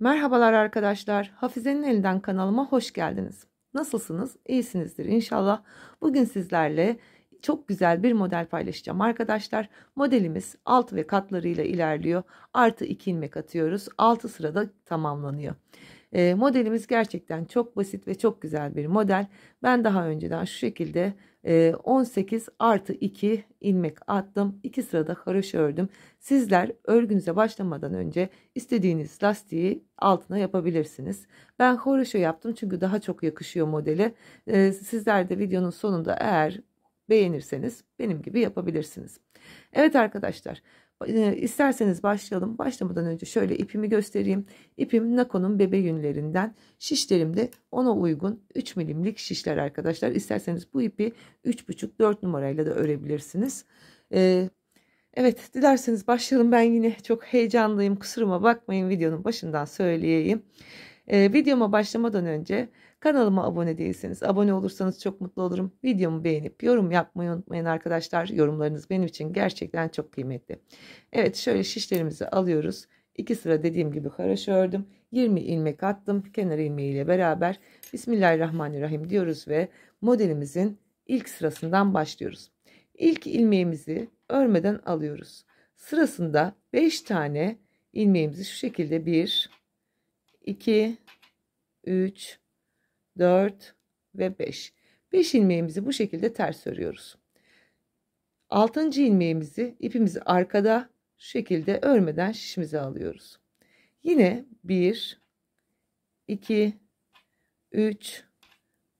Merhabalar arkadaşlar. Hafize'nin elinden kanalıma hoş geldiniz. Nasılsınız? İyisinizdir inşallah. Bugün sizlerle çok güzel bir model paylaşacağım arkadaşlar. Modelimiz alt ve katlarıyla ilerliyor. Artı 2 ilmek atıyoruz. 6 sırada tamamlanıyor. E, modelimiz gerçekten çok basit ve çok güzel bir model. Ben daha önceden şu şekilde e, 18 artı 2 ilmek attım. 2 sırada haroşa ördüm. Sizler örgünüze başlamadan önce istediğiniz lastiği altına yapabilirsiniz. Ben haroşa yaptım çünkü daha çok yakışıyor modeli. E, ee, sizler de videonun sonunda eğer beğenirseniz benim gibi yapabilirsiniz. Evet arkadaşlar e, isterseniz başlayalım. Başlamadan önce şöyle ipimi göstereyim. İpim Nako'nun bebe yünlerinden. Şişlerimde ona uygun 3 milimlik şişler arkadaşlar. İsterseniz bu ipi 3,5-4 numarayla da örebilirsiniz. E, evet dilerseniz başlayalım. Ben yine çok heyecanlıyım. Kusuruma bakmayın videonun başından söyleyeyim. E, videoma başlamadan önce Kanalıma abone değilseniz abone olursanız çok mutlu olurum. Videomu beğenip yorum yapmayı unutmayın arkadaşlar. Yorumlarınız benim için gerçekten çok kıymetli. Evet şöyle şişlerimizi alıyoruz. 2 sıra dediğim gibi haroşa ördüm. 20 ilmek attım. Kenar ilmeği ile beraber Bismillahirrahmanirrahim diyoruz ve modelimizin ilk sırasından başlıyoruz. İlk ilmeğimizi örmeden alıyoruz. Sırasında 5 tane ilmeğimizi şu şekilde 1 2 3 4 ve 5. 5 ilmeğimizi bu şekilde ters örüyoruz. 6. ilmeğimizi ipimizi arkada şu şekilde örmeden şişimize alıyoruz. Yine 1 2 3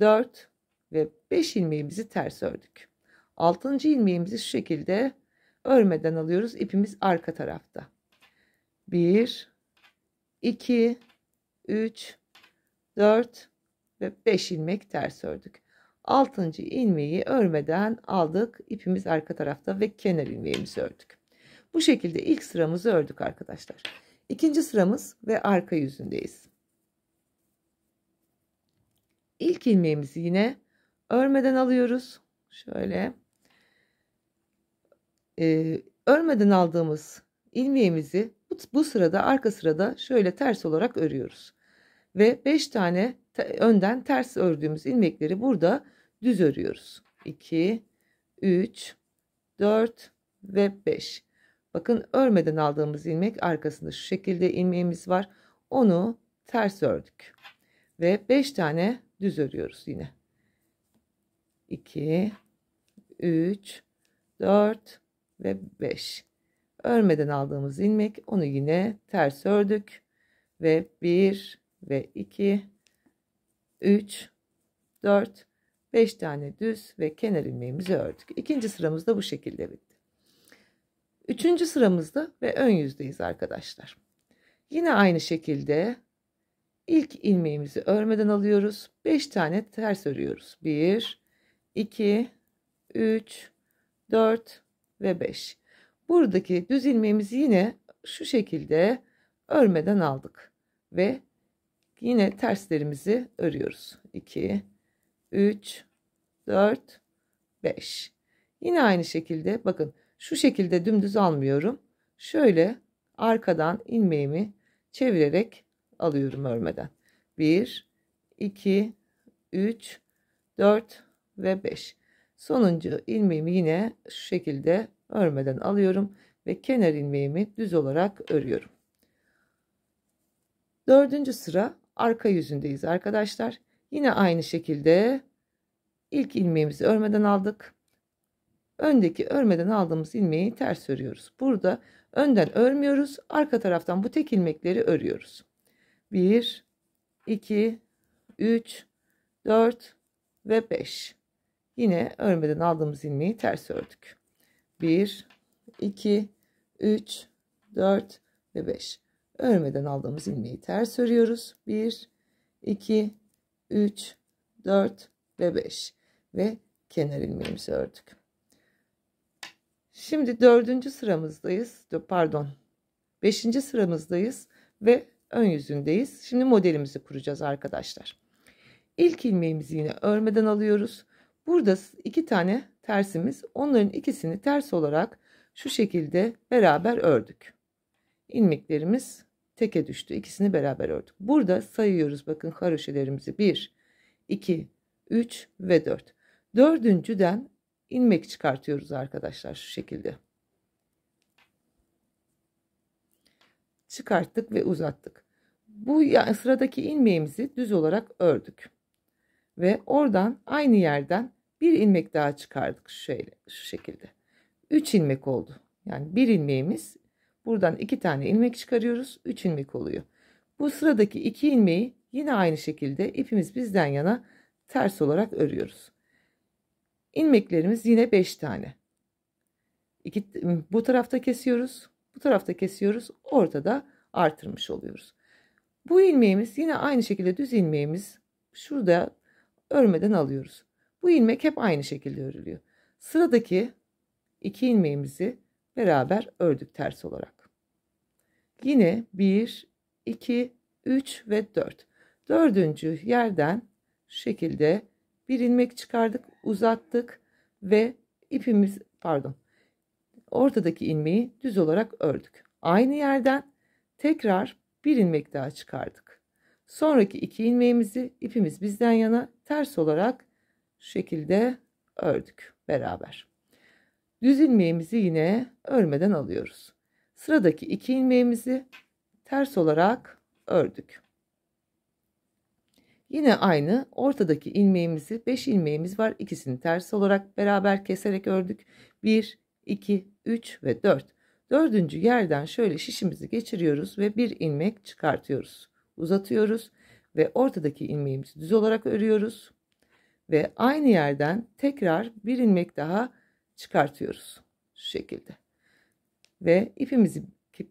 4 ve 5 ilmeğimizi ters ördük. 6. ilmeğimizi şu şekilde örmeden alıyoruz. İpimiz arka tarafta. 1 2 3 4 ve 5 ilmek ters ördük. 6. ilmeği örmeden aldık. ipimiz arka tarafta ve kenar ilmeğimizi ördük. Bu şekilde ilk sıramızı ördük arkadaşlar. İkinci sıramız ve arka yüzündeyiz. İlk ilmeğimizi yine örmeden alıyoruz. Şöyle. Ee, örmeden aldığımız ilmeğimizi bu, bu sırada arka sırada şöyle ters olarak örüyoruz ve 5 tane önden ters ördüğümüz ilmekleri burada düz örüyoruz. 2, 3, 4 ve 5. Bakın örmeden aldığımız ilmek arkasında şu şekilde ilmeğimiz var. Onu ters ördük. Ve 5 tane düz örüyoruz yine. 2, 3, 4 ve 5. Örmeden aldığımız ilmek onu yine ters ördük. Ve 1, ve 2 3 4 5 tane düz ve kenar ilmeğimizi ördük. İkinci sıramız da bu şekilde bitti. Üçüncü sıramızda ve ön yüzdeyiz arkadaşlar. Yine aynı şekilde ilk ilmeğimizi örmeden alıyoruz. 5 tane ters örüyoruz. 1 2 3 4 ve 5. Buradaki düz ilmeğimizi yine şu şekilde örmeden aldık ve Yine terslerimizi örüyoruz. 2, 3, 4, 5. Yine aynı şekilde bakın şu şekilde dümdüz almıyorum. Şöyle arkadan ilmeğimi çevirerek alıyorum örmeden. 1, 2, 3, 4 ve 5. Sonuncu ilmeğimi yine şu şekilde örmeden alıyorum ve kenar ilmeğimi düz olarak örüyorum. Dördüncü sıra arka yüzündeyiz arkadaşlar. Yine aynı şekilde ilk ilmeğimizi örmeden aldık. Öndeki örmeden aldığımız ilmeği ters örüyoruz. Burada önden örmüyoruz. Arka taraftan bu tek ilmekleri örüyoruz. 1, 2, 3, 4 ve 5. Yine örmeden aldığımız ilmeği ters ördük. 1, 2, 3, 4 ve 5. Örmeden aldığımız ilmeği ters örüyoruz. 1, 2, 3, 4 ve 5 ve kenar ilmeğimizi ördük. Şimdi dördüncü sıramızdayız. Pardon. Beşinci sıramızdayız ve ön yüzündeyiz. Şimdi modelimizi kuracağız arkadaşlar. İlk ilmeğimizi yine örmeden alıyoruz. Burada iki tane tersimiz. Onların ikisini ters olarak şu şekilde beraber ördük ilmeklerimiz teke düştü. İkisini beraber ördük. Burada sayıyoruz bakın haroşelerimizi. 1, 2, 3 ve 4. Dördüncüden ilmek çıkartıyoruz arkadaşlar şu şekilde. Çıkarttık ve uzattık. Bu yani sıradaki ilmeğimizi düz olarak ördük. Ve oradan aynı yerden bir ilmek daha çıkardık şöyle şu şekilde. 3 ilmek oldu. Yani bir ilmeğimiz Buradan iki tane ilmek çıkarıyoruz. Üç ilmek oluyor. Bu sıradaki iki ilmeği yine aynı şekilde ipimiz bizden yana ters olarak örüyoruz. İlmeklerimiz yine beş tane. İki, bu tarafta kesiyoruz. Bu tarafta kesiyoruz. Ortada artırmış oluyoruz. Bu ilmeğimiz yine aynı şekilde düz ilmeğimiz şurada örmeden alıyoruz. Bu ilmek hep aynı şekilde örülüyor. Sıradaki iki ilmeğimizi beraber ördük ters olarak. Yine 1, 2, 3 ve 4. Dördüncü yerden şu şekilde bir ilmek çıkardık, uzattık ve ipimiz pardon ortadaki ilmeği düz olarak ördük. Aynı yerden tekrar bir ilmek daha çıkardık. Sonraki iki ilmeğimizi ipimiz bizden yana ters olarak şu şekilde ördük beraber. Düz ilmeğimizi yine örmeden alıyoruz. Sıradaki iki ilmeğimizi ters olarak ördük. Yine aynı ortadaki ilmeğimizi 5 ilmeğimiz var. İkisini ters olarak beraber keserek ördük. 1, 2, 3 ve 4. Dördüncü yerden şöyle şişimizi geçiriyoruz ve bir ilmek çıkartıyoruz. Uzatıyoruz ve ortadaki ilmeğimizi düz olarak örüyoruz. Ve aynı yerden tekrar bir ilmek daha çıkartıyoruz. Şu şekilde ve ipimizi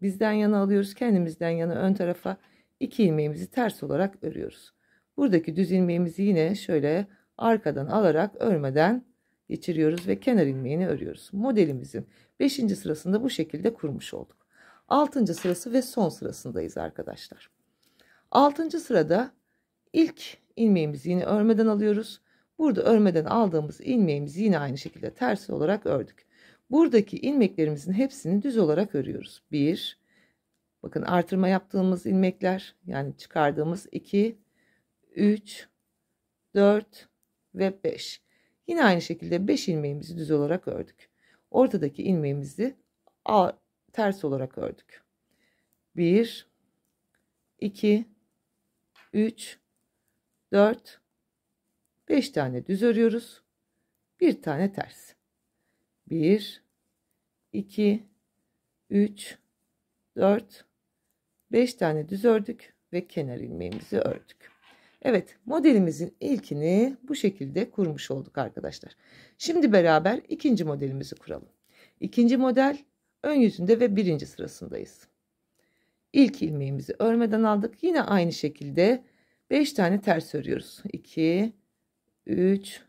bizden yana alıyoruz. Kendimizden yana ön tarafa iki ilmeğimizi ters olarak örüyoruz. Buradaki düz ilmeğimizi yine şöyle arkadan alarak örmeden geçiriyoruz ve kenar ilmeğini örüyoruz. Modelimizin 5. sırasında bu şekilde kurmuş olduk. 6. sırası ve son sırasındayız arkadaşlar. 6. sırada ilk ilmeğimizi yine örmeden alıyoruz. Burada örmeden aldığımız ilmeğimizi yine aynı şekilde ters olarak ördük. Buradaki ilmeklerimizin hepsini düz olarak örüyoruz. 1 Bakın artırma yaptığımız ilmekler yani çıkardığımız 2 3 4 ve 5. Yine aynı şekilde 5 ilmeğimizi düz olarak ördük. Ortadaki ilmeğimizi ters olarak ördük. 1 2 3 4 5 tane düz örüyoruz. 1 tane ters. 1 2 3 4 5 tane düz ördük ve kenar ilmeğimizi ördük. Evet modelimizin ilkini bu şekilde kurmuş olduk arkadaşlar. Şimdi beraber ikinci modelimizi kuralım. İkinci model ön yüzünde ve birinci sırasındayız. İlk ilmeğimizi örmeden aldık. Yine aynı şekilde 5 tane ters örüyoruz. 2, 3,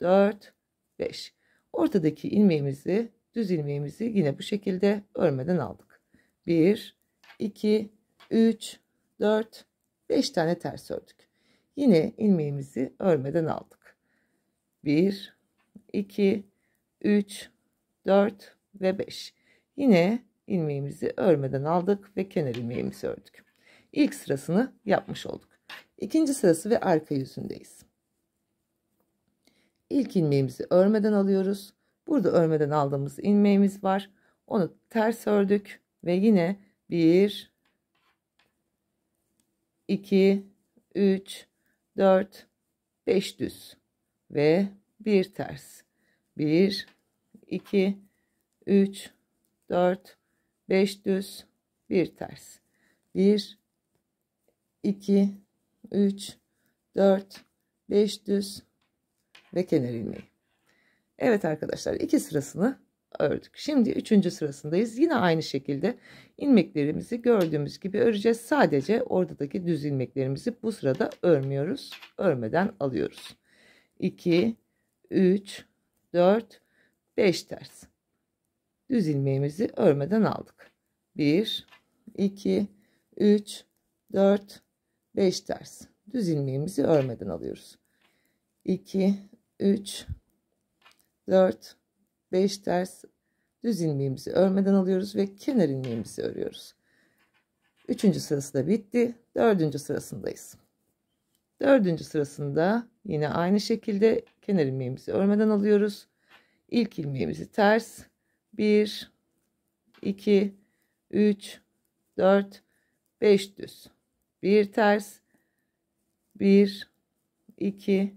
4, 5. Ortadaki ilmeğimizi, düz ilmeğimizi yine bu şekilde örmeden aldık. 1, 2, 3, 4, 5 tane ters ördük. Yine ilmeğimizi örmeden aldık. 1, 2, 3, 4 ve 5. Yine ilmeğimizi örmeden aldık ve kenar ilmeğimizi ördük. İlk sırasını yapmış olduk. İkinci sırası ve arka yüzündeyiz ilk ilmeğimizi örmeden alıyoruz. Burada örmeden aldığımız ilmeğimiz var. Onu ters ördük ve yine 1 2 3 4 5 düz ve bir ters. 1 2 3 4 5 düz, bir ters. 1 2 3 4 5 düz, ve kenar ilmeği. Evet arkadaşlar iki sırasını ördük. Şimdi üçüncü sırasındayız. Yine aynı şekilde ilmeklerimizi gördüğümüz gibi öreceğiz. Sadece oradaki düz ilmeklerimizi bu sırada örmüyoruz. Örmeden alıyoruz. 2, 3, 4, 5 ters. Düz ilmeğimizi örmeden aldık. 1, 2, 3, 4, 5 ters. Düz ilmeğimizi örmeden alıyoruz. 2, 3 4 5 ters düz ilmeğimizi örmeden alıyoruz ve kenar ilmeğimizi örüyoruz. 3. sırası da bitti. 4. sırasındayız. 4. sırasında yine aynı şekilde kenar ilmeğimizi örmeden alıyoruz. İlk ilmeğimizi ters 1 2 3 4 5 düz. 1 ters 1 2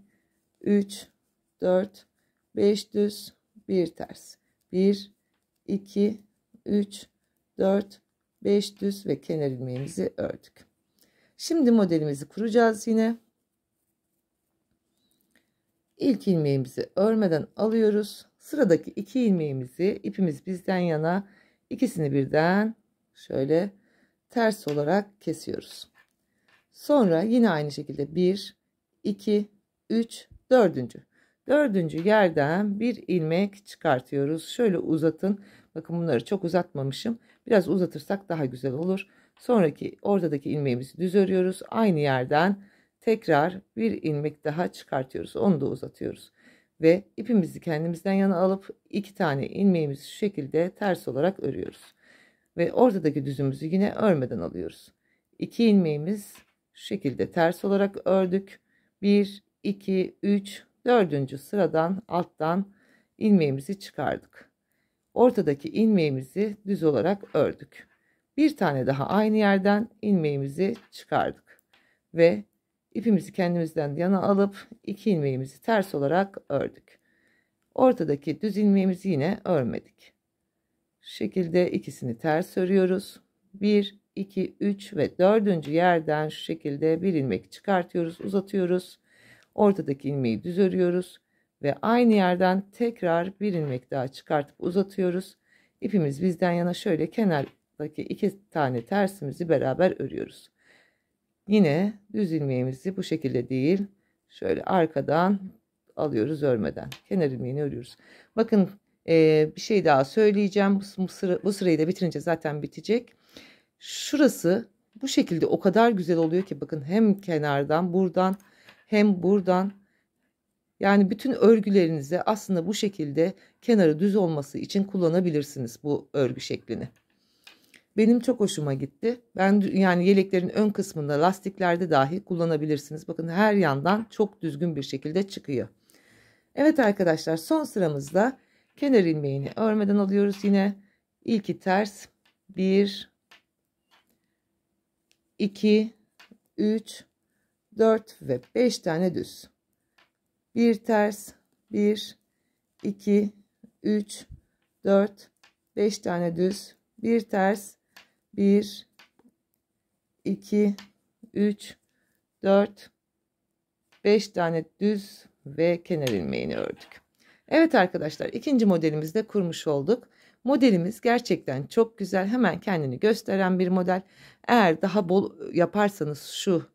3 4, 5 düz, 1 ters. 1, 2, 3, 4, 5 düz ve kenar ilmeğimizi ördük. Şimdi modelimizi kuracağız yine. İlk ilmeğimizi örmeden alıyoruz. Sıradaki iki ilmeğimizi ipimiz bizden yana ikisini birden şöyle ters olarak kesiyoruz. Sonra yine aynı şekilde 1, 2, 3, dördüncü. Dördüncü yerden bir ilmek çıkartıyoruz. Şöyle uzatın. Bakın bunları çok uzatmamışım. Biraz uzatırsak daha güzel olur. Sonraki ortadaki ilmeğimizi düz örüyoruz. Aynı yerden tekrar bir ilmek daha çıkartıyoruz. Onu da uzatıyoruz. Ve ipimizi kendimizden yana alıp iki tane ilmeğimizi şu şekilde ters olarak örüyoruz. Ve ortadaki düzümüzü yine örmeden alıyoruz. İki ilmeğimiz şu şekilde ters olarak ördük. 1, 2, 3, Dördüncü sıradan alttan ilmeğimizi çıkardık. Ortadaki ilmeğimizi düz olarak ördük. Bir tane daha aynı yerden ilmeğimizi çıkardık. Ve ipimizi kendimizden yana alıp iki ilmeğimizi ters olarak ördük. Ortadaki düz ilmeğimizi yine örmedik. Şu şekilde ikisini ters örüyoruz. 1, 2, 3 ve dördüncü yerden şu şekilde bir ilmek çıkartıyoruz, uzatıyoruz. Ortadaki ilmeği düz örüyoruz ve aynı yerden tekrar bir ilmek daha çıkartıp uzatıyoruz. İpimiz bizden yana şöyle kenardaki iki tane tersimizi beraber örüyoruz. Yine düz ilmeğimizi bu şekilde değil şöyle arkadan alıyoruz örmeden. Kenar ilmeğini örüyoruz. Bakın e, bir şey daha söyleyeceğim. Bu, sıra, bu sırayı da bitirince zaten bitecek. Şurası bu şekilde o kadar güzel oluyor ki bakın hem kenardan buradan hem buradan yani bütün örgülerinize aslında bu şekilde kenarı düz olması için kullanabilirsiniz bu örgü şeklini. Benim çok hoşuma gitti. Ben yani yeleklerin ön kısmında lastiklerde dahi kullanabilirsiniz. Bakın her yandan çok düzgün bir şekilde çıkıyor. Evet arkadaşlar son sıramızda kenar ilmeğini örmeden alıyoruz yine. İlki ters 1 2 3 4 ve 5 tane düz. 1 ters 1 2 3 4 5 tane düz. 1 ters 1 2 3 4 5 tane düz ve kenar ilmeğini ördük. Evet arkadaşlar ikinci modelimizde kurmuş olduk. Modelimiz gerçekten çok güzel. Hemen kendini gösteren bir model. Eğer daha bol yaparsanız şu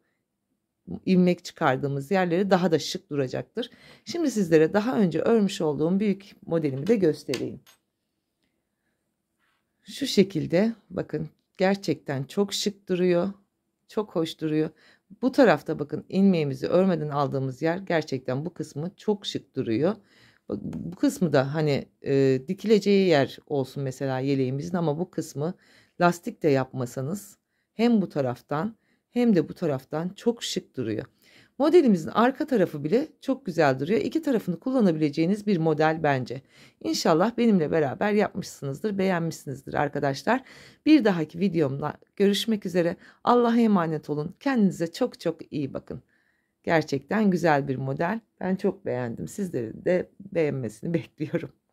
ilmek çıkardığımız yerleri daha da şık duracaktır. Şimdi sizlere daha önce örmüş olduğum büyük modelimi de göstereyim. Şu şekilde bakın gerçekten çok şık duruyor. Çok hoş duruyor. Bu tarafta bakın ilmeğimizi örmeden aldığımız yer gerçekten bu kısmı çok şık duruyor. bu kısmı da hani e, dikileceği yer olsun mesela yeleğimizin ama bu kısmı lastik de yapmasanız hem bu taraftan hem de bu taraftan çok şık duruyor. Modelimizin arka tarafı bile çok güzel duruyor. İki tarafını kullanabileceğiniz bir model bence. İnşallah benimle beraber yapmışsınızdır, beğenmişsinizdir arkadaşlar. Bir dahaki videomda görüşmek üzere. Allah'a emanet olun. Kendinize çok çok iyi bakın. Gerçekten güzel bir model. Ben çok beğendim. Sizlerin de beğenmesini bekliyorum.